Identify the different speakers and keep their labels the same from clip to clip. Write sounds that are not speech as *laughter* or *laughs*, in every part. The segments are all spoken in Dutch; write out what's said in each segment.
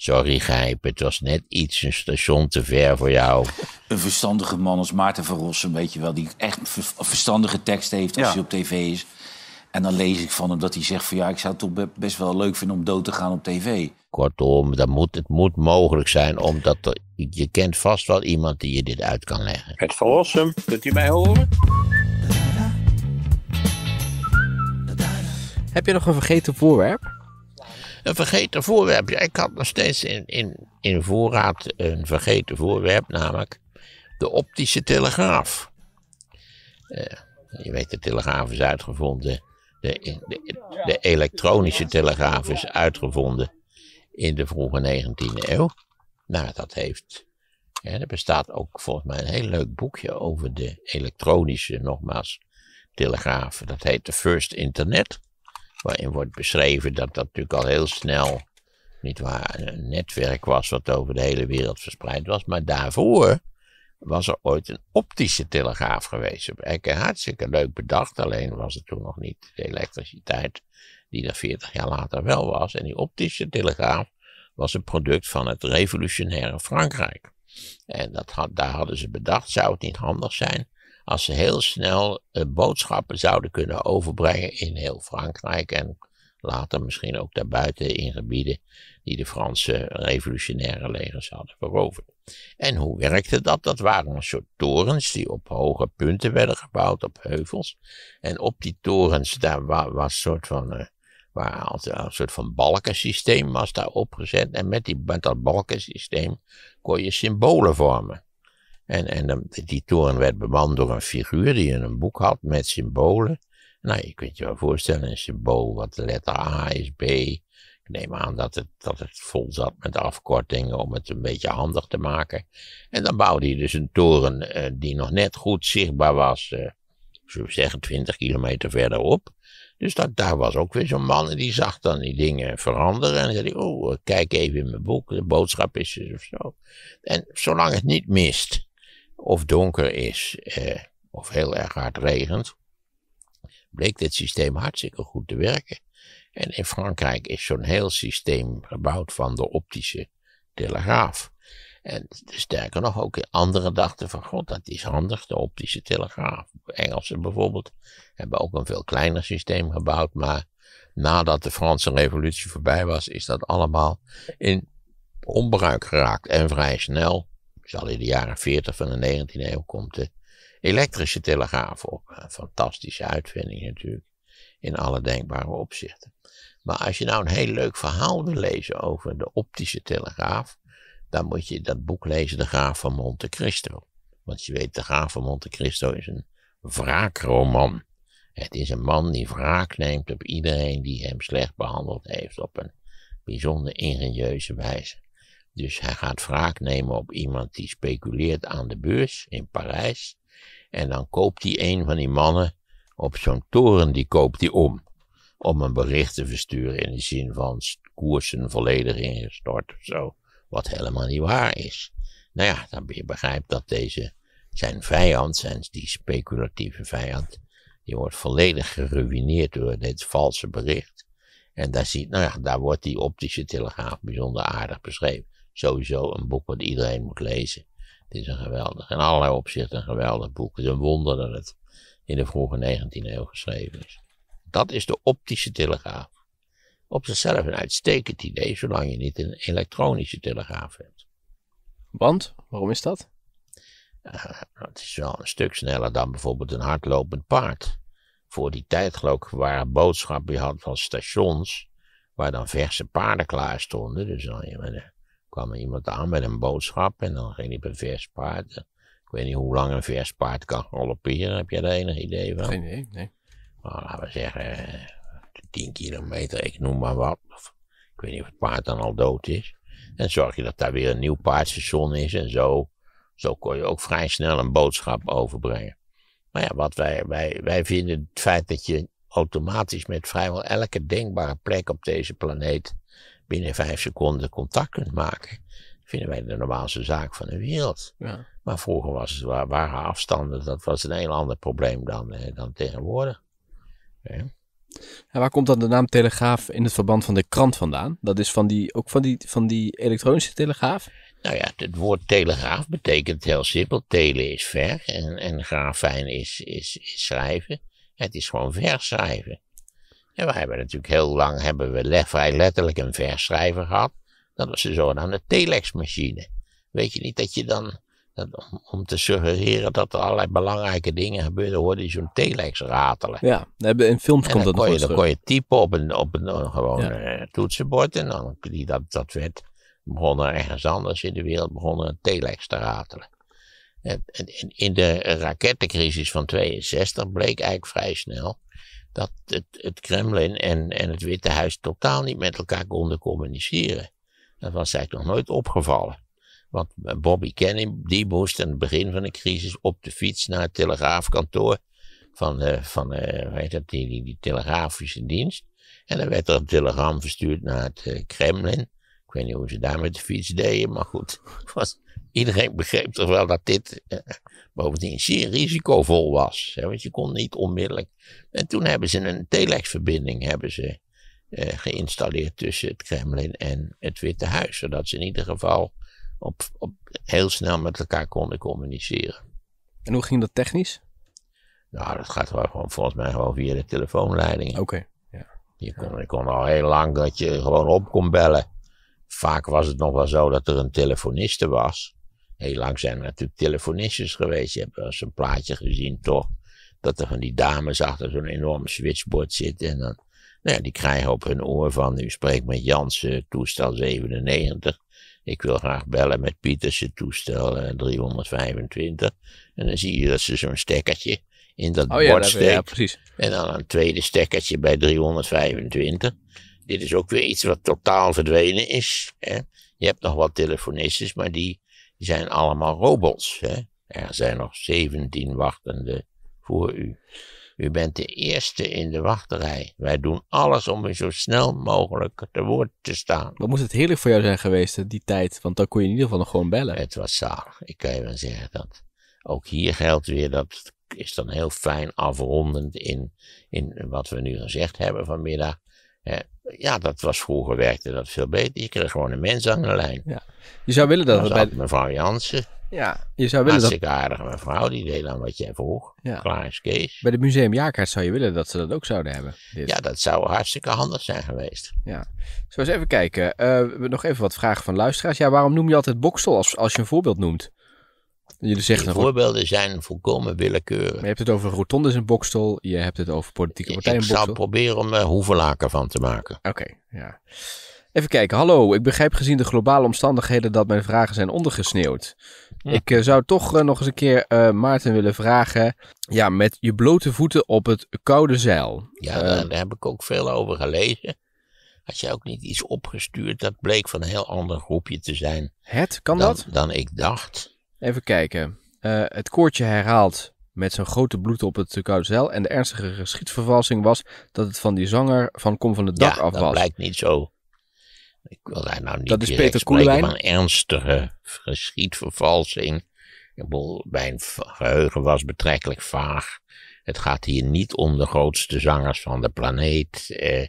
Speaker 1: Sorry Gijp, het was net iets een station te ver voor jou.
Speaker 2: Een verstandige man als Maarten van Rossum, weet je wel, die echt verstandige tekst heeft als hij op tv is. En dan lees ik van hem dat hij zegt van ja, ik zou het toch best wel leuk vinden om dood te gaan op tv.
Speaker 1: Kortom, dat moet, het moet mogelijk zijn, omdat je kent vast wel iemand die je dit uit kan leggen. Het verlossen, kunt u mij horen?
Speaker 2: Heb je nog een vergeten voorwerp? Een vergeten voorwerp. ik
Speaker 1: had nog steeds in, in, in voorraad een vergeten voorwerp, namelijk de optische telegraaf. Eh, je weet, de telegraaf is uitgevonden. De, de, de, elektronische telegraaf is uitgevonden in de vroege 19e eeuw. Nou, dat heeft. er bestaat ook volgens mij een heel leuk boekje over de elektronische, nogmaals, telegraaf. Dat heet The First Internet waarin wordt beschreven dat dat natuurlijk al heel snel niet waar, een netwerk was wat over de hele wereld verspreid was. Maar daarvoor was er ooit een optische telegraaf geweest. Eigenlijk hartstikke leuk bedacht, alleen was het toen nog niet de elektriciteit die er 40 jaar later wel was. En die optische telegraaf was een product van het revolutionaire Frankrijk. En dat had, daar hadden ze bedacht, zou het niet handig zijn als ze heel snel eh, boodschappen zouden kunnen overbrengen in heel Frankrijk en later misschien ook daarbuiten in gebieden die de Franse revolutionaire legers hadden veroverd. En hoe werkte dat? Dat waren een soort torens die op hoge punten werden gebouwd, op heuvels. En op die torens, daar was een soort van... Uh, waar eh, een soort van balkensysteem was daar opgezet. En met, die, met dat balkensysteem kon je symbolen vormen. En, en die toren werd bemand door een figuur die een boek had met symbolen. Nou, je kunt je wel voorstellen, een symbool wat de letter A is, B. Ik neem aan dat het, dat het vol zat met afkortingen om het een beetje handig te maken. En dan bouwde hij dus een toren eh, die nog net goed zichtbaar was, eh, zullen we zeggen 20 kilometer verderop. Dus dat, daar was ook weer zo'n man en die zag dan die dingen veranderen. En zei, oh, kijk even in mijn boek, de boodschap is dus of zo. En zolang het niet mist, of donker is eh, of heel erg hard regent, bleek dit systeem hartstikke goed te werken. En in Frankrijk is zo'n heel systeem gebouwd van de optische telegraaf. En sterker nog, ook in anderen dachten van, god, dat is handig, de optische telegraaf. Engelsen bijvoorbeeld hebben ook een veel kleiner systeem gebouwd, maar nadat de Franse revolutie voorbij was, is dat allemaal in onbruik geraakt en vrij snel. Zal in de jaren 40 van de 19e eeuw, komt de elektrische telegraaf op. Een fantastische uitvinding natuurlijk, in alle denkbare opzichten. Maar als je nou een heel leuk verhaal wil lezen over de optische telegraaf, dan moet je dat boek lezen, De Graaf van Monte Cristo. Want je weet, De Graaf van Monte Cristo is een wraakroman. Het is een man die wraak neemt op iedereen die hem slecht behandeld heeft op een bijzonder ingenieuze wijze. Dus hij gaat wraak nemen op iemand die speculeert aan de beurs in Parijs. En dan koopt hij een van die mannen op zo'n toren, die koopt hij om. Om een bericht te versturen in de zin van koersen volledig ingestort of zo. Wat helemaal niet waar is. Nou ja, dan begrijpt dat deze zijn vijand, zijn die speculatieve vijand, die wordt volledig geruineerd door dit valse bericht. En daar, ziet, nou ja, daar wordt die optische telegraaf bijzonder aardig beschreven sowieso een boek wat iedereen moet lezen. Het is een geweldig, in allerlei opzichten een geweldig boek. Het is een wonder dat het in de vroege 19e eeuw geschreven is. Dat is de optische telegraaf. Op zichzelf een uitstekend idee, zolang je niet een elektronische telegraaf hebt. Want? Waarom is dat? Eh, nou, het is wel een stuk sneller dan bijvoorbeeld een hardlopend paard. Voor die tijd geloof ik waren boodschappen, had van stations, waar dan verse paarden klaar stonden. Dus dan, je, kwam er iemand aan met een boodschap en dan ging hij een vers paard. Ik weet niet hoe lang een vers paard kan galopperen, heb je daar enig idee van? Geen idee, nee. Nou, laten we zeggen, 10 eh, kilometer, ik noem maar wat. ik weet niet of het paard dan al dood is. En zorg je dat daar weer een nieuw paardstation is en zo. Zo kon je ook vrij snel een boodschap overbrengen. Maar ja, wat wij, wij, wij vinden het feit dat je automatisch met vrijwel elke denkbare plek op deze planeet binnen vijf seconden contact kunt maken, vinden wij de normaalste zaak van de wereld. Ja. Maar vroeger was het, waren afstanden, dat was een heel ander probleem dan, eh, dan tegenwoordig.
Speaker 2: Ja. waar komt dan de naam Telegraaf in het verband van de krant vandaan? Dat is van die, ook van die, van die elektronische telegraaf? Nou ja, het woord telegraaf betekent heel simpel. Tele
Speaker 1: is ver en, en graaf is, is, is schrijven. Het is gewoon verschrijven. En we hebben natuurlijk heel lang, hebben we vrij letterlijk een verschrijver gehad. Dat was de zogenaamde telexmachine. Weet je niet dat je dan, om te suggereren dat er allerlei belangrijke dingen gebeurden, hoorde je zo'n telex ratelen. Ja,
Speaker 2: in films komt dat nog Dan kon je
Speaker 1: typen op een, op een, gewoon eh, toetsenbord en dan die, dat, dat werd, begon er ergens anders in de wereld, begon er een telex te ratelen. En, en, in de rakettencrisis van 62 bleek eigenlijk vrij snel dat het, het Kremlin en, en het Witte Huis totaal niet met elkaar konden communiceren. Dat was eigenlijk nog nooit opgevallen. Want Bobby Kennedy die moest aan het begin van de crisis op de fiets naar het telegraafkantoor van, eh, van weet eh, dat, die, die, telegrafische dienst. En dan werd er een telegram verstuurd naar het eh, Kremlin. Ik weet niet hoe ze daar met de fiets deden, maar goed. *laughs* Het was, iedereen begreep toch wel dat dit eh, bovendien zeer risicovol was. Hè, want je kon niet onmiddellijk. En toen hebben ze een telexverbinding hebben ze, eh, geïnstalleerd tussen het Kremlin en het Witte Huis. Zodat ze in ieder geval op, op, heel snel met elkaar konden communiceren. En hoe ging dat technisch? Nou, dat gaat wel gewoon, volgens mij gewoon via de telefoonleiding. Oké. Je kon, je kon al heel lang dat je gewoon op kon bellen. Vaak was het nog wel zo dat er een telefoniste was. Heel lang zijn er natuurlijk telefonistjes geweest. Je hebt wel eens een plaatje gezien, toch? Dat er van die dames achter zo'n enorm switchboard zitten. En dan, nou ja, die krijgen op hun oor van, u spreekt met Jansen, toestel 97. Ik wil graag bellen met Pietersen, toestel 325. Eh, en dan zie je dat ze zo'n stekkertje in dat oh, ja, bord steekt. precies. En dan een tweede stekkertje bij 325. Dit is ook weer iets wat totaal verdwenen is. Hè? Je hebt nog wat telefonistes, maar die zijn allemaal robots. Hè? Er zijn nog 17 wachtende voor u. U bent de eerste in de wachterij. Wij doen alles om u zo snel mogelijk te woord te staan.
Speaker 2: Wat moet het heerlijk voor jou zijn geweest, die tijd? Want dan kon je in ieder geval nog gewoon bellen. Het was zalig. Ik kan je wel zeggen dat
Speaker 1: ook hier geldt weer dat is dan heel fijn afrondend in, in wat we nu gezegd hebben vanmiddag ja, dat was vroeger werkte dat veel beter. Je kreeg gewoon een mens aan de lijn. Ja. Je zou willen dat... dat bij... mevrouw Jansen. Ja, je zou willen Hartstikke aardige
Speaker 2: mevrouw, die deed dan wat jij vroeg. Klaar is Kees. Bij de museumjaarkaart zou je willen dat ze dat ook zouden hebben. Dit. Ja, dat zou hartstikke handig zijn geweest. Ja. Zo eens even kijken. Eh, nog even wat vragen van luisteraars. Ja, waarom noem je altijd Bokstel als, als je een voorbeeld noemt? Jullie zeggen voorbeelden
Speaker 1: zijn volkomen
Speaker 2: willekeurig. je hebt het over rotondes in Bokstel, je hebt het over politieke partijen in Bokstel. Ik zal proberen om er eh, laken van te maken. Oké, ja. Even kijken. Hallo, ik begrijp gezien de globale omstandigheden dat mijn vragen zijn ondergesneeuwd. Hm. Ik eh, zou toch eh, nog eens een keer uh, Maarten willen vragen. Ja, met je blote voeten op het koude zeil. Ja, daar,
Speaker 1: heb ik ook veel over gelezen. Had jij ook niet iets opgestuurd? Dat bleek van een heel
Speaker 2: ander groepje te zijn. Het? Kan dat? Dan ik dacht. Even kijken. Eh, het koortje herhaalt met zijn grote bloed op het Koud En de ernstige geschiedsvervalsing was dat het van die zanger van Kom van het Dak ja, af was. dat blijkt niet zo. Ik wil daar nou niet dat is Peter spreken, maar ernstige
Speaker 1: geschiedvervalsing. Mijn geheugen was betrekkelijk vaag. Het gaat hier niet om de grootste zangers van de planeet. Eh,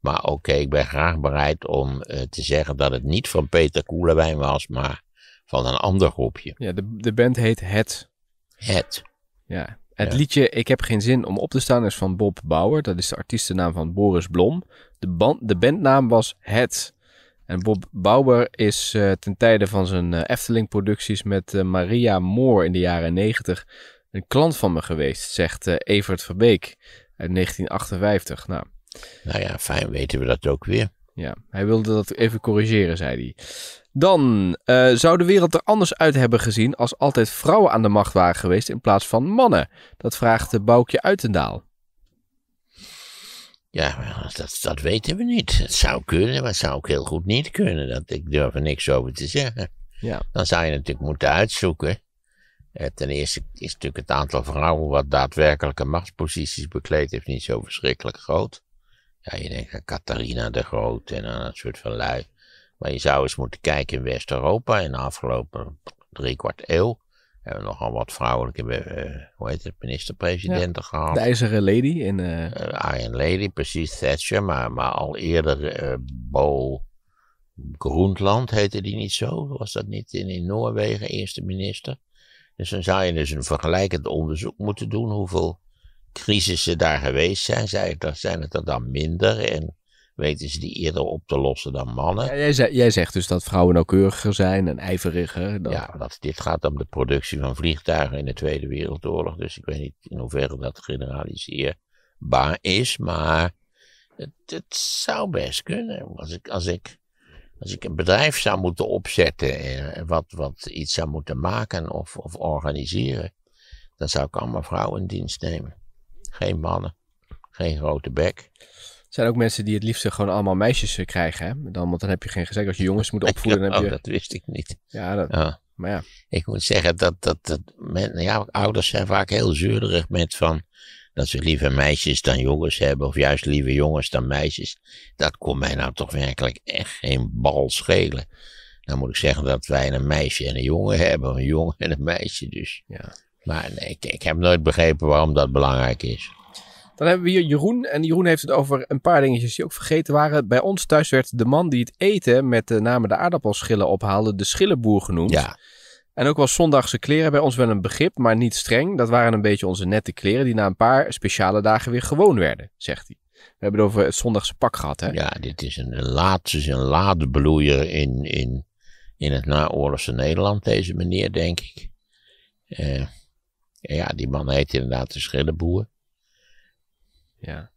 Speaker 1: maar oké, ik ben graag bereid om eh, te zeggen dat het niet van Peter Koelewijn was, maar van een ander groepje.
Speaker 2: Ja, de, de band heet Het. Het. Ja. Het liedje Ik heb geen zin om op te staan is van Bob Bauer. Dat is de artiestennaam van Boris Blom. De, band, de bandnaam was Het. En Bob Bauer is eh, ten tijde van zijn uh, Efteling-producties met eh, Maria Moore in de jaren 90 een klant van me geweest, zegt Evert Verbeek uit 1958. Nou. nou ja, fijn weten we dat ook weer. Ja, hij wilde dat even corrigeren, zei hij. Dan eh, zou de wereld er anders uit hebben gezien als altijd vrouwen aan de macht waren geweest in plaats van mannen. Dat vraagt de Boukje Uitendaal.
Speaker 1: Ja, dat, dat weten we niet. Het zou kunnen, maar het zou ook heel goed niet kunnen. Dat, ik durf er niks over te zeggen. Ja. Dan zou je natuurlijk moeten uitzoeken. Eh, ten eerste is natuurlijk het aantal vrouwen wat daadwerkelijke machtsposities bekleed heeft niet zo verschrikkelijk groot. Ja, je denkt aan eh, Catharina de Groot en aan dat soort van lui. Maar je zou eens moeten kijken in West-Europa. In de afgelopen kwart eeuw hebben we nogal wat vrouwelijke eh, hoe heet het, minister-presidenten gehad. De IJzeren
Speaker 2: Lady. in. uh... Eh, Iron
Speaker 1: Lady, precies, Thatcher. Maar, maar al eerder Bo Groenland heette die niet zo. Was dat niet in, in Noorwegen, eerste minister? Dus dan zou je dus een vergelijkend onderzoek moeten doen hoeveel crisissen daar geweest zijn, zei zijn het er dan minder en weten ze die eerder op te lossen dan mannen.
Speaker 2: Ja, jij, zegt, jij, zegt, dus dat vrouwen nauwkeuriger zijn en ijveriger. Dan... Ja,
Speaker 1: dat, dit gaat om de productie van vliegtuigen in de Tweede Wereldoorlog, dus ik weet niet in hoeverre dat generaliseerbaar is, maar het, zou best kunnen. Als ik, als ik als ik een bedrijf zou moeten opzetten, en wat, wat iets zou moeten maken of, of organiseren,
Speaker 2: dan zou ik allemaal vrouwen in dienst nemen. Geen mannen. Geen grote bek. Er zijn ook mensen die het liefst gewoon allemaal meisjes eh, krijgen. Hè? Dan, want dan heb je geen gezegd. Als je *laughs* jongens moet opvoeden, dan heb oh, je... Oh, dat wist ik niet. Ja, dat... maar ja.
Speaker 1: Ik moet zeggen dat, dat, dat men, ja, ouders zijn vaak heel zuurderig met van... Dat ze liever meisjes dan jongens hebben. Of juist liever jongens dan meisjes. Dat kon mij nou toch werkelijk echt geen bal schelen. Dan moet ik zeggen dat wij een meisje en een jongen hebben. Een jongen en een meisje dus. Ja. Maar ik, heb nooit begrepen waarom dat belangrijk is.
Speaker 2: Dan hebben we hier Jeroen. En Jeroen heeft het over een paar dingetjes die ook vergeten waren. Bij ons thuis werd de man die het eten met de namen de aardappelschillen ophaalde, de schillenboer genoemd. Ja. En ook wel zondagse kleren bij ons wel een begrip, maar niet streng. Dat waren een beetje onze nette kleren die na een paar speciale dagen weer gewoon werden, zegt hij. We hebben het over het zondagse pak gehad, hè? Ja, dit is een,
Speaker 1: laatste, een late bloeier in, in, in het naoorlogse Nederland, deze meneer, denk ik. Eh
Speaker 2: ja, die man heet inderdaad de Schillenboer. Ja.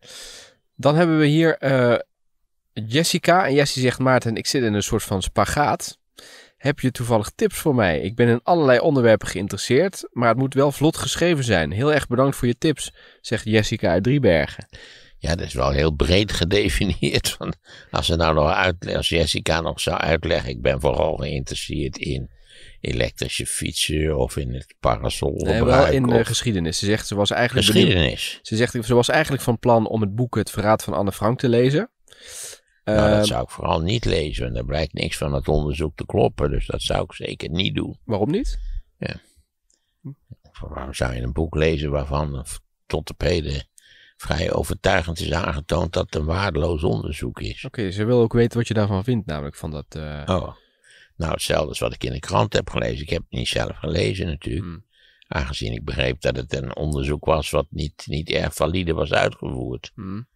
Speaker 2: Dan hebben we hier eh, Jessica. En Jessie zegt, Maarten, ik zit in een soort van spagaat. Heb je toevallig tips voor mij? Ik ben in allerlei onderwerpen geïnteresseerd, maar het moet wel vlot geschreven zijn. Heel erg bedankt voor je tips, zegt Jessica uit Driebergen. Ja, dat
Speaker 1: is wel heel breed gedefinieerd. *laughs* als, ze nou nog uit, als Jessica nog zou uitleggen, ik ben vooral geïnteresseerd in elektrische fietsen of in het parasol. Nee, wel in de
Speaker 2: geschiedenis. Ze zegt, ze was eigenlijk geschiedenis. ze zegt, ze was eigenlijk van plan om het boek Het Verraad van Anne Frank te lezen. Nou, dat ehm, zou ik vooral niet lezen. En daar blijkt niks van het
Speaker 1: onderzoek te kloppen. Dus dat zou ik zeker niet doen. Waarom niet? Ja. Waarom zou je een boek lezen waarvan tot op heden vrij overtuigend is aangetoond dat het een waardeloos onderzoek is?
Speaker 2: Oké, ze wil ook weten wat je daarvan vindt, namelijk van dat. Eh, oh.
Speaker 1: Nou, hetzelfde als wat ik in de krant heb gelezen. Ik heb het niet zelf gelezen natuurlijk. Hmm. Aangezien ik begreep dat het een onderzoek was wat niet, niet erg valide was uitgevoerd.
Speaker 2: Hmm.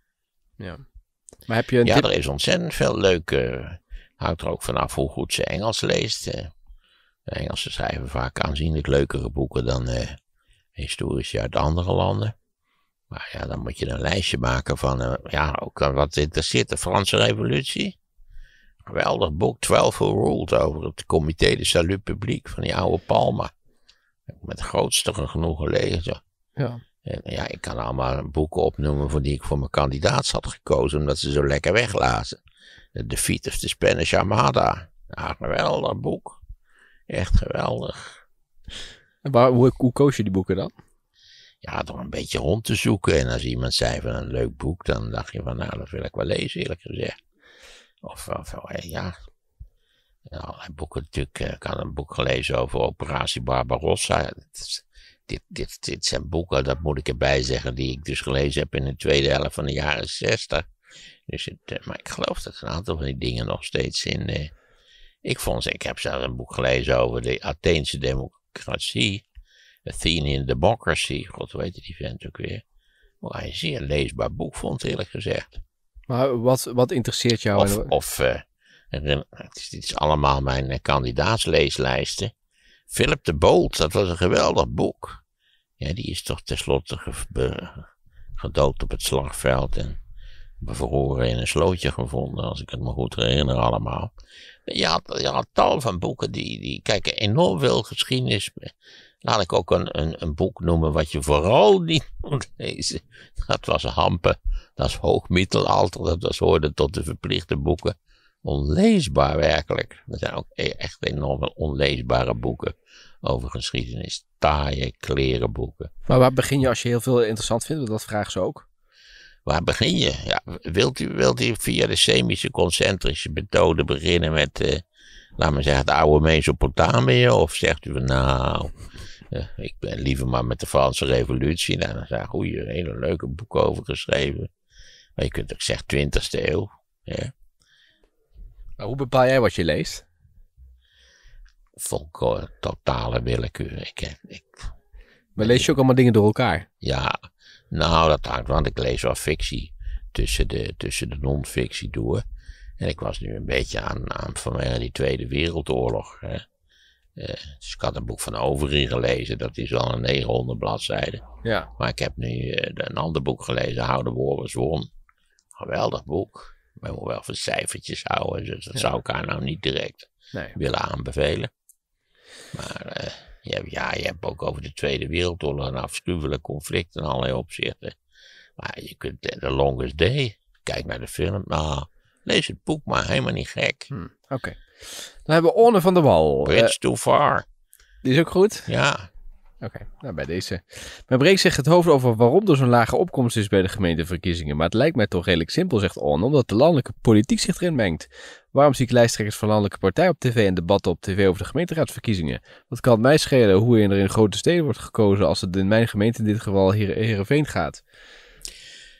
Speaker 2: Ja.
Speaker 1: Maar heb je een ja, er is ontzettend veel leuke. Houdt er ook vanaf hoe goed ze Engels leest. De Engelsen schrijven vaak aanzienlijk leukere boeken dan uh, eh, historici uit andere landen. Maar ja, dan moet je een lijstje maken van, eh, ja, ook eh, wat interesseert de Franse Revolutie. Geweldig boek, 12 Rules, over het comité de Salut Publiek van die oude Palma. Met grootste genoegen gelezen. Ja. En ja, ik kan allemaal boeken opnoemen voor die ik voor mijn kandidaat had gekozen, omdat ze zo lekker weglazen. The Defeat of the Spanish Armada. geweldig boek. Echt geweldig.
Speaker 2: En waar, hoe, koos
Speaker 1: je die boeken dan? ja, door een beetje rond te zoeken. En als iemand zei van een leuk boek, dan dacht je van, nou, dat wil ik wel lezen, eerlijk gezegd. Of, of oh, eh, ja. ja. Allerlei boeken natuurlijk. Ik eh, had een boek gelezen over Operatie Barbarossa. dit, dit, dit zijn boeken, dat moet ik erbij zeggen, die ik dus gelezen heb in de tweede helft van de jaren zestig. Dus het, eh, maar ik geloof dat een aantal van die dingen nog steeds in. Eh, ik vond ze, ik heb zelf een boek gelezen over de Atheense democratie. Athenian Democracy, god weet die vent ook weer.
Speaker 2: Maar oh, een zeer leesbaar boek vond, eerlijk gezegd. Maar wat, wat interesseert jou? Of,
Speaker 1: of uh, het, is, is, allemaal mijn eh, kandidaatsleeslijsten. Philip de Bolt, dat was een geweldig boek. Ja, die is toch tenslotte gedood op het slagveld en bevroren in een slootje gevonden, als ik het me goed herinner allemaal. Je had, je had tal van boeken die, die kijken enorm veel geschiedenis. Laat ik ook een, een, een, boek noemen wat je vooral *laughs* niet moet lezen. Dat was Hampen. Dat is hoogmiddelalter. Dat was, hoorde tot de verplichte boeken. Onleesbaar werkelijk. Er zijn ook e- echt enorm veel onleesbare boeken over geschiedenis. Taaie klerenboeken. Maar waar begin je als je heel veel interessant vindt?
Speaker 2: dat vragen ze ook
Speaker 1: waar begin je? Ja, wilt, u, wilt u via de semische concentrische methode beginnen met, eh, laat we zeggen, het oude Mesopotamië? Of zegt u nou, eh, ik ben liever maar met de Franse Revolutie. Nou, daar zijn goede, hele leuke boeken over geschreven. Maar je kunt ook zeggen 20e eeuw. Maar hoe bepaal jij wat je leest? Volkomen eh, totale willekeur. Ik, eh, ik, maar lees je ook allemaal dingen door elkaar? Ja, nou, dat hangt, want ik lees wel fictie tussen de, tussen de non-fictie door. En ik was nu een beetje aan, aan vanwege die Tweede Wereldoorlog. Hè. Eh, dus ik had een boek van Overing gelezen, dat is al een 900 bladzijden. Ja. Maar ik heb nu eh, een ander boek gelezen, How the Won. Geweldig boek. Maar je moet wel van cijfertjes houden, dus dat ja. zou haar nou niet direct willen aanbevelen. Maar eh, ja, je hebt ook over de Tweede Wereldoorlog een afschuwelijk conflict in allerlei opzichten. Maar je kunt The eh, Longest Day, kijk naar de film, nou, lees het boek maar, helemaal niet gek. Hm, oké.
Speaker 2: Dan hebben we Orne van der Wal. Bridge eh, Too Far. Die is ook goed. Ja, Oké, nou bij deze. Maar Breek zegt het hoofd over waarom er zo'n lage opkomst is bij de gemeenteverkiezingen. Maar het lijkt mij toch redelijk simpel, zegt On, omdat de landelijke politiek zich erin mengt. Waarom zie ik lijsttrekkers van landelijke partijen op tv en debatten op tv over de gemeenteraadsverkiezingen? Wat kan het mij schelen hoe er in grote steden wordt gekozen als het in mijn gemeente in dit geval Herenveen gaat?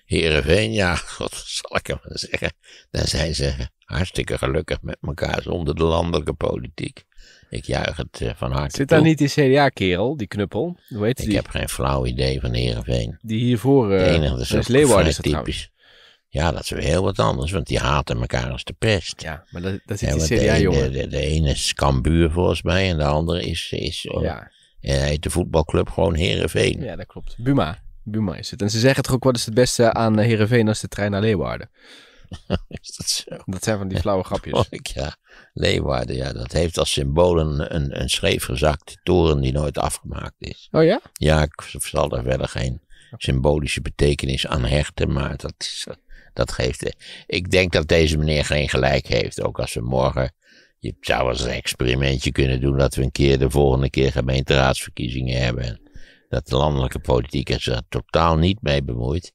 Speaker 2: Herenveen, ja, *laughs* wat zal ik hem zeggen? Daar zijn ze hartstikke gelukkig met elkaar zonder de landelijke
Speaker 1: politiek. Ik juich het eh, van harte Zit daar niet
Speaker 2: die CDA-kerel, die knuppel?
Speaker 1: Hoe heet ik heb geen flauw idee van Heerenveen.
Speaker 2: Die hiervoor, uh, de eh, enige, is Leeuwarden is
Speaker 1: typisch. Ja, dat is weer heel wat anders, want die haten elkaar als de pest. Ja, maar dat, dat zit die CDA-jongen. De, ene is Cambuur volgens mij en de andere is, is eh, ja. En heet de voetbalclub gewoon
Speaker 2: Heerenveen. Ja, dat klopt. Buma. Buma is het. En ze zeggen toch ook, wat is het beste aan Heerenveen als de trein naar Leeuwarden? *laughs* dat zijn van die flauwe grapjes. *laughs* Oh, ja, Leeuwarden,
Speaker 1: ja, dat heeft als symbool een, een, een scheefgezakte toren die nooit afgemaakt is. Oh ja? Ja, ik zal daar verder geen symbolische betekenis aan hechten, maar dat, eh, dat geeft... Eh, ik denk dat deze meneer geen gelijk heeft, ook als we morgen... Je zou als een experimentje kunnen doen dat we een keer de volgende keer gemeenteraadsverkiezingen hebben. Dat de landelijke politiek zich er totaal niet mee bemoeit.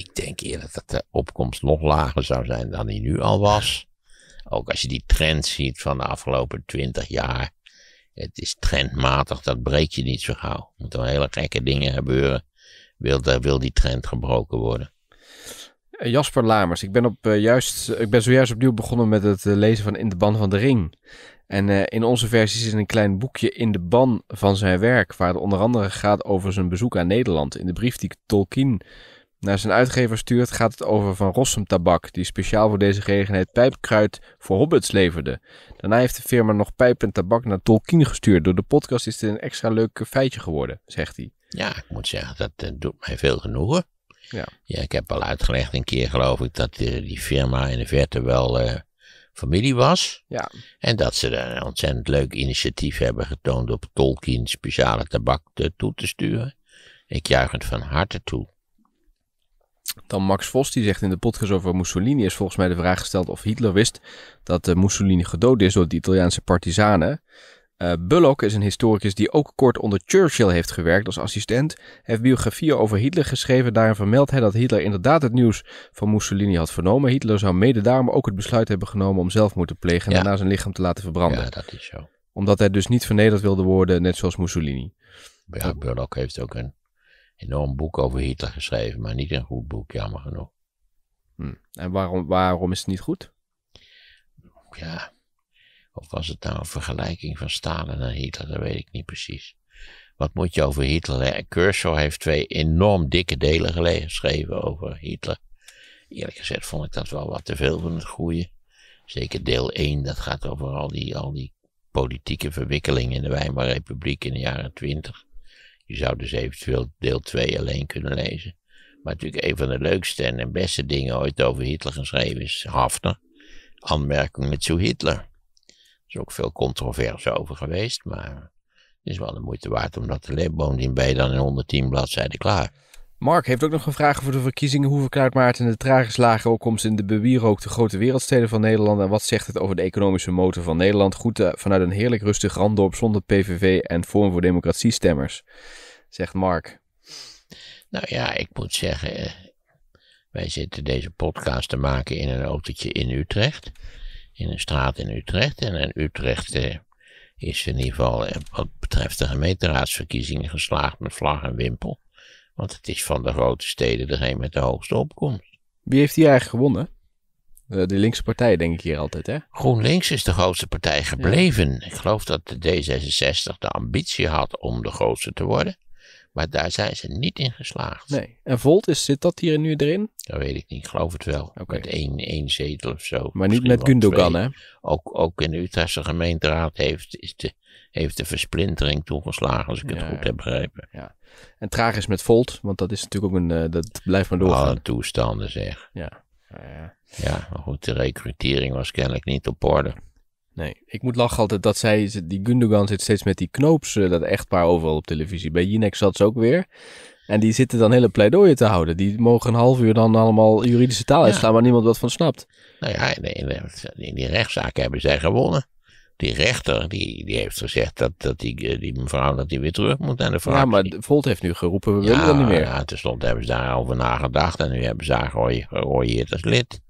Speaker 1: Ik denk eerlijk dat de opkomst nog lager zou zijn dan die nu al was. Ook als je die trend ziet van de afgelopen twintig jaar. Het is trendmatig, dat breek je niet zo gauw. Er moeten hele
Speaker 2: gekke dingen gebeuren. Wil, wil die trend gebroken worden. Eh, Jasper Lamers, ik ben, op, eh, juist, eh, ik ben zojuist opnieuw begonnen met het lezen van In de Ban van de Ring. En in onze versie zit een klein boekje in de ban van zijn werk, waar het onder andere gaat over zijn bezoek aan Nederland. In de brief die Tolkien naar zijn uitgever stuurt, gaat het over Van Rossum Tabak, die speciaal voor deze gelegenheid pijpkruid voor hobbits leverde. Daarna heeft de firma nog pijp en tabak naar Tolkien gestuurd. Door de podcast is dit een extra leuk feitje geworden, zegt hij. Ja, ik moet zeggen, dat eh, doet mij veel genoegen. Ja. ja, ik heb al uitgelegd een keer, geloof
Speaker 1: ik, dat eh, die firma in de verte wel eh, familie was. Ja. En dat ze een ontzettend leuk initiatief hebben getoond op Tolkien speciale tabak toe te sturen. Ik juich het van harte toe.
Speaker 2: Dan Max Vos, die zegt in de podcast over Mussolini is volgens mij de vraag gesteld of Hitler wist dat eh, Mussolini gedood is door de Italiaanse partizanen. Eh, Bullock is een historicus die ook kort onder Churchill heeft gewerkt als assistent. Hij heeft biografieën over Hitler geschreven. Daarin vermeldt hij dat Hitler inderdaad het nieuws van Mussolini had vernomen. Hitler zou mede daarom ook het besluit hebben genomen om zelfmoord te plegen en daarna zijn lichaam te laten verbranden. Ja, dat is zo. Omdat hij dus niet vernederd wilde worden, net zoals Mussolini. Ja, Bullock heeft ook een enorm boek over Hitler geschreven, maar niet een goed boek, jammer genoeg.
Speaker 1: Hmm. En waarom, waarom is het niet goed? Ja, of was het nou een vergelijking van Stalin en Hitler, dat weet ik niet precies. Wat moet je over Hitler? Kershaw heeft twee enorm dikke delen geschreven over Hitler. Eerlijk gezegd vond ik dat wel wat te veel van het goede. Zeker deel 1, dat gaat over al die, al die politieke verwikkelingen in de Weimarrepubliek in de jaren 20. Je zou dus eventueel deel 2 alleen kunnen lezen. Maar natuurlijk een van de leukste en beste dingen ooit over Hitler geschreven is Hafner. met zu Hitler. Er is ook veel controverse over geweest, maar het is wel de moeite waard om dat te lezen. ben je dan
Speaker 2: in 110 bladzijden klaar. Mark heeft ook nog een vraag voor de verkiezingen. Hoe verklaart Maarten de trage opkomst in de bewierookte grote wereldsteden van Nederland? En wat zegt het over de economische motor van Nederland? Goed eh, vanuit een heerlijk rustig randdorp zonder PVV en Forum voor Democratie stemmers, zegt Mark. Nou ja, ik moet zeggen, eh, wij zitten deze
Speaker 1: podcast te maken in een autootje in Utrecht. In een straat in Utrecht. En in Utrecht eh, is in ieder geval wat betreft de gemeenteraadsverkiezingen geslaagd met vlag en wimpel. Want het is van de grote steden degene met de hoogste opkomst. Wie heeft hier eigenlijk gewonnen? Eh, de linkse partij, denk ik hier altijd, hè? GroenLinks is de grootste partij gebleven. Ik geloof dat de D66 de ambitie had om de grootste te worden. Maar daar zijn ze niet in geslaagd.
Speaker 2: Nee. En Volt, is, zit dat hier nu erin?
Speaker 1: Dat weet ik niet. Ik geloof het wel. Met één, één zetel of zo. Maar niet met Gundogan, hè? Ook, ook in de Utrechtse gemeenteraad heeft, is de, heeft de versplintering toegeslagen, als ik het goed heb begrepen. Ja.
Speaker 2: En traag is met Volt, want dat is natuurlijk ook een, eh, dat blijft maar doorgaan. Alle oh, toestanden zeg. Ja. ja. Ja, maar goed, de recrutering was kennelijk niet op orde. Nee, ik moet lachen altijd dat zij, die Gundogan zit steeds met die knoops, eh, dat echtpaar overal op televisie. Bij Jinek zat ze ook weer. En die zitten dan hele pleidooien te houden. Die mogen een half uur dan allemaal juridische taal uitslaan maar waar niemand wat van snapt. Nou ja, in, die rechtszaken hebben zij gewonnen
Speaker 1: die rechter die, die heeft gezegd dat, dat die, eh, die mevrouw dat die weer terug moet naar de fractie. Ja, maar Volt heeft nu geroepen, we willen dat niet meer. Ja, tenslotte hebben ze daarover nagedacht en nu hebben ze haar gerooieerd als lid.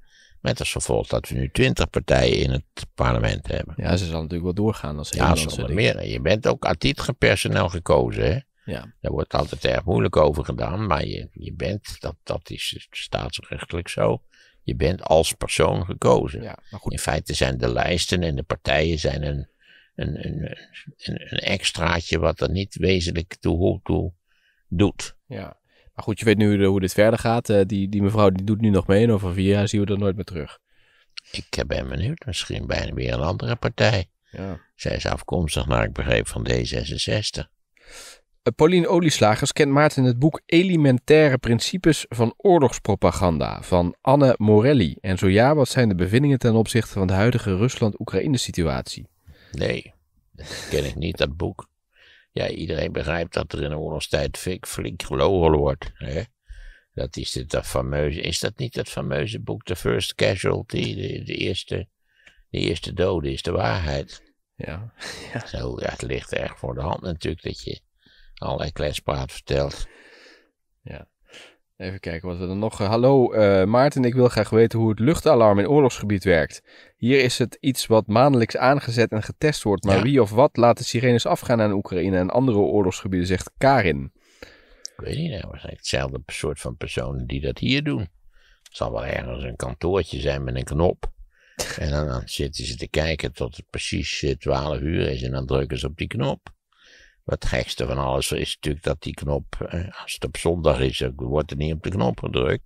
Speaker 1: Met als gevolg dat we nu twintig partijen in het parlement hebben. Ja, ze zal natuurlijk wel
Speaker 2: doorgaan als Ja, zonder
Speaker 1: meer. Je bent ook artikel personeel gekozen, hè? Ja. Daar wordt altijd erg moeilijk over gedaan, maar je, je bent, dat, dat is staatsrechtelijk zo. Je bent als persoon gekozen. Ja, maar goed. In feite zijn de lijsten en de partijen zijn een, een,
Speaker 2: een, een, extraatje wat er niet wezenlijk toe, doet. Ja, maar goed, je weet nu hoe dit verder gaat. Eh, die, die mevrouw die doet nu nog mee en over vier jaar zien we er nooit meer terug. Ik eh, ben benieuwd, misschien bijna weer een andere partij. Ja. Zij is afkomstig, naar ik begreep, van D66. Eh, Pauline Olieslagers kent Maarten het boek Elementaire Principes van Oorlogspropaganda van Anne Morelli. En zo ja, wat zijn de bevindingen ten opzichte van de huidige Rusland-Oekraïne-situatie?
Speaker 1: Nee, ken ik niet, dat boek. Ja, iedereen begrijpt dat er in de oorlogstijd flink, flink gelogen wordt. Hè? Dat is, dit, dat fameuze, is dat niet dat fameuze boek, The First Casualty, de, de eerste, de eerste dode is de waarheid? Ja. *laughs* ja. Zo, ligt ligt erg voor de hand natuurlijk dat je allerlei kletspraat
Speaker 2: verteld. Ja. Even kijken wat we dan nog. Eh, hallo eh, Maarten, ik wil graag weten hoe het luchtalarm in oorlogsgebied werkt. Hier is het iets wat maandelijks aangezet en getest wordt, maar wie of wat laat de sirenes afgaan aan Oekraïne en andere oorlogsgebieden, zegt Karin. Ik weet niet, waarschijnlijk hetzelfde soort van personen die dat hier doen. Het zal wel ergens
Speaker 1: een kantoortje zijn met een knop. En dan, dan zitten ze te kijken tot het precies 12 eh, uur is en dan drukken ze op die knop het gekste van alles is natuurlijk dat die knop, eh, als het op zondag is, wordt er niet op de knop gedrukt.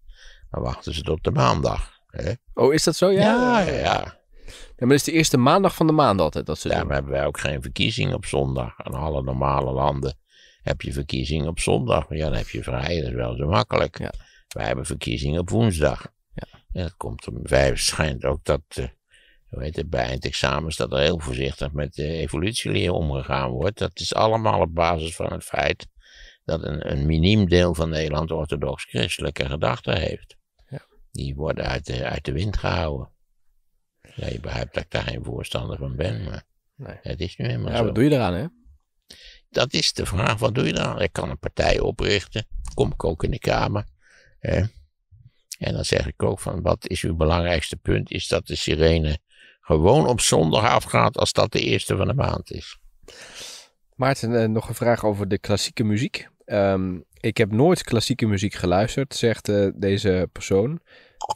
Speaker 1: Dan wachten ze tot de maandag. Hè? Oh, is dat zo? Ja, ja. maar is de eerste maandag van de maand altijd. Dat ze Daarom hebben wij ook geen verkiezing op zondag. In alle normale landen heb je verkiezing op zondag. ja, dan heb je vrij. Dat is wel zo makkelijk. Ja. Wij hebben verkiezing op woensdag. Ja. En dat komt om vijf. Schijnt ook dat eh, Weet je, bij het examen dat er heel voorzichtig met de evolutieleer omgegaan wordt. Dat is allemaal op basis van het feit dat een, een miniem deel van Nederland orthodox-christelijke gedachten heeft. Ja. Die worden uit de, uit de wind gehouden. Ja, je begrijpt dat ik daar geen voorstander van ben, maar nee. het is nu helemaal ja, wat doe je eraan, hè? Dat is de vraag, wat doe je eraan? Ik kan een partij oprichten, kom ik ook in de Kamer. Hè? En dan zeg ik ook van, wat is uw belangrijkste punt? Is dat de sirene gewoon op zondag afgaat als dat de
Speaker 2: eerste van de maand is. Maarten, eh, nog een vraag over de klassieke muziek. Ehm, ik heb nooit klassieke muziek geluisterd, zegt eh, deze persoon,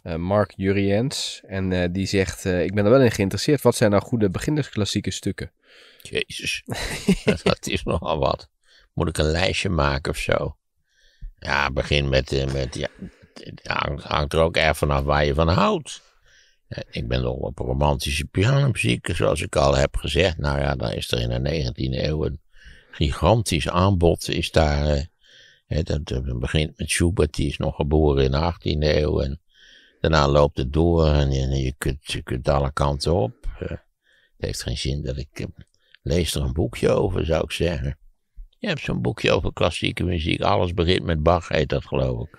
Speaker 2: eh, Mark Juriens. En die zegt, ik ben er wel in geïnteresseerd. Wat zijn nou goede beginnersklassieke stukken? Jezus, *laughs* dat is nogal wat. Moet ik een lijstje maken of
Speaker 1: zo? Ja, begin met, met ja, hangt, hangt er ook erg vanaf waar je van houdt. Eh, ik ben nog op romantische pianomuziek, zoals ik al heb gezegd. Nou ja, dan is er in de 19e eeuw een gigantisch aanbod. Is daar, eh, hè, begint met Schubert, die is nog geboren in de 18e eeuw. En daarna loopt het door en, je, kunt, je kunt alle kanten op. Eh, het heeft geen zin dat ik. lees er een boekje over, zou ik zeggen. Je hebt zo'n boekje over klassieke muziek. Alles begint met Bach, heet dat geloof ik.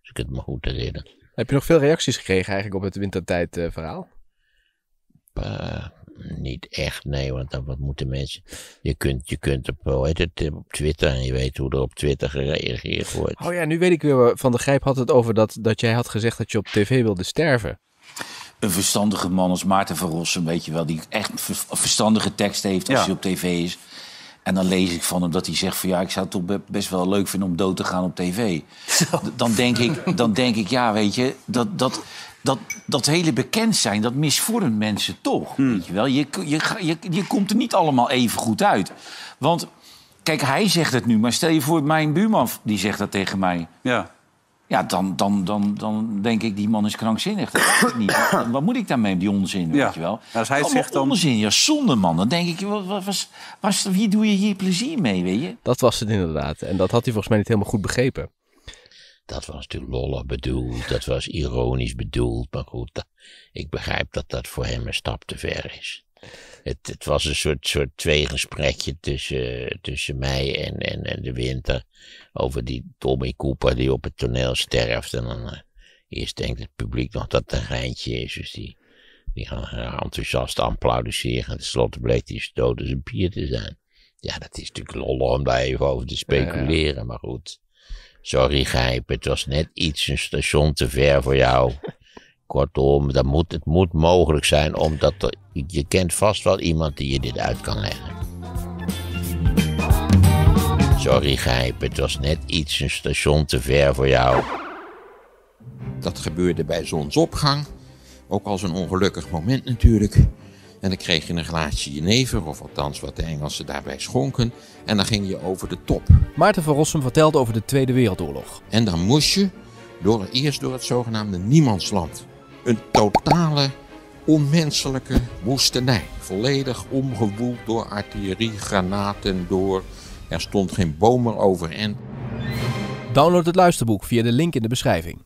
Speaker 1: Als ik het me goed herinner. Heb je nog veel reacties gekregen eigenlijk
Speaker 2: op het wintertijd eh, verhaal? Eh, niet echt, nee, want dan,
Speaker 1: wat moeten mensen. Je kunt, je kunt op, hoe het, op Twitter en je weet hoe er op Twitter
Speaker 2: gereageerd wordt. Oh ja, nu weet ik weer. Van de Grijp had het over dat, dat jij had gezegd dat je op tv wilde sterven een verstandige man als Maarten van Rossum, weet je wel, die echt verstandige tekst heeft als hij op tv is. En dan lees ik van hem dat hij zegt van ja, ik zou het toch best wel leuk vinden om dood te gaan op tv. Dan denk ik, dan denk ik ja, weet je, dat, dat, dat, dat hele bekend zijn, dat misvormt mensen toch. Hmm. Weet je, wel? Je, je, je, je komt er niet allemaal even goed uit. Want kijk, hij zegt het nu, maar stel je voor, mijn buurman die zegt dat tegen mij. Ja. Ja, dan, dan, dan, dan denk ik, die man is krankzinnig. Dat ik niet. *coughs* Wat moet ik daarmee, die onzin, ja. weet je wel? Nou, als hij zegt dan... onzin, ja, zonde, man. Dan denk ik, wat, was, was, wie doe je hier plezier mee, weet je? Dat was het inderdaad. En dat had hij volgens mij niet helemaal goed begrepen. Dat was natuurlijk lollig bedoeld, dat was ironisch bedoeld.
Speaker 1: Maar goed, ik begrijp dat dat voor hem een stap te ver is. Het, het, was een soort, soort tweegesprekje tussen, tussen mij en, en, en de winter. Over die Tommy Cooper die op het toneel sterft. En dan eh, eerst denkt het publiek nog dat het een geintje is. Dus die, die gaan enthousiast applaudisseren. En tenslotte bleek die dood als een pier te zijn. Ja, dat is natuurlijk lollig om daar even over te speculeren. Maar goed, sorry Gijp, het was net iets een station te ver voor jou. *laughs* Kortom, dat moet, het moet mogelijk zijn, omdat je kent vast wel iemand die je dit uit kan leggen. Sorry Gijp, het was net iets een station te ver voor jou. Dat gebeurde bij zonsopgang. Ook als een ongelukkig moment natuurlijk. En dan kreeg je een glaasje jenever,
Speaker 2: of althans wat de Engelsen daarbij schonken. En dan ging je over de top. Maarten van Rossum vertelde over de Tweede Wereldoorlog. En dan moest je door, eerst door het zogenaamde niemandsland.
Speaker 1: Een totale onmenselijke woestenij. Volledig omgewoeld
Speaker 2: door artillerie, granaten, door. Er stond geen boom meer En Download het luisterboek via de link in de beschrijving.